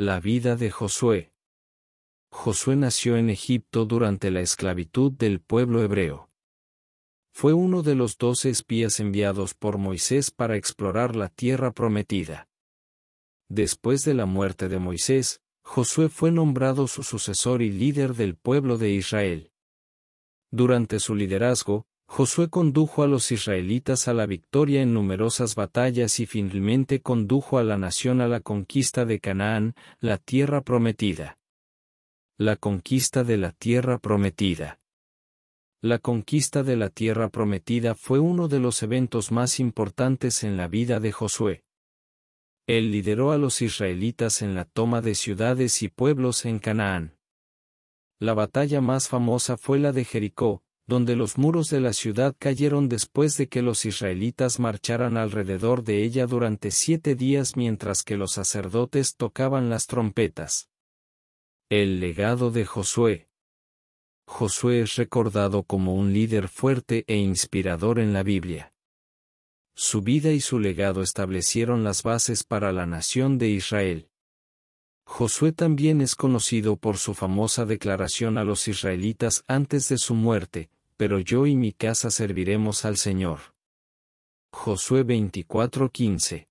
La vida de Josué. Josué nació en Egipto durante la esclavitud del pueblo hebreo. Fue uno de los doce espías enviados por Moisés para explorar la tierra prometida. Después de la muerte de Moisés, Josué fue nombrado su sucesor y líder del pueblo de Israel. Durante su liderazgo, Josué condujo a los israelitas a la victoria en numerosas batallas y finalmente condujo a la nación a la conquista de Canaán, la tierra prometida. La conquista de la tierra prometida. La conquista de la tierra prometida fue uno de los eventos más importantes en la vida de Josué. Él lideró a los israelitas en la toma de ciudades y pueblos en Canaán. La batalla más famosa fue la de Jericó, donde los muros de la ciudad cayeron después de que los israelitas marcharan alrededor de ella durante siete días mientras que los sacerdotes tocaban las trompetas. El legado de Josué. Josué es recordado como un líder fuerte e inspirador en la Biblia. Su vida y su legado establecieron las bases para la nación de Israel. Josué también es conocido por su famosa declaración a los israelitas antes de su muerte, pero yo y mi casa serviremos al Señor. Josué 24:15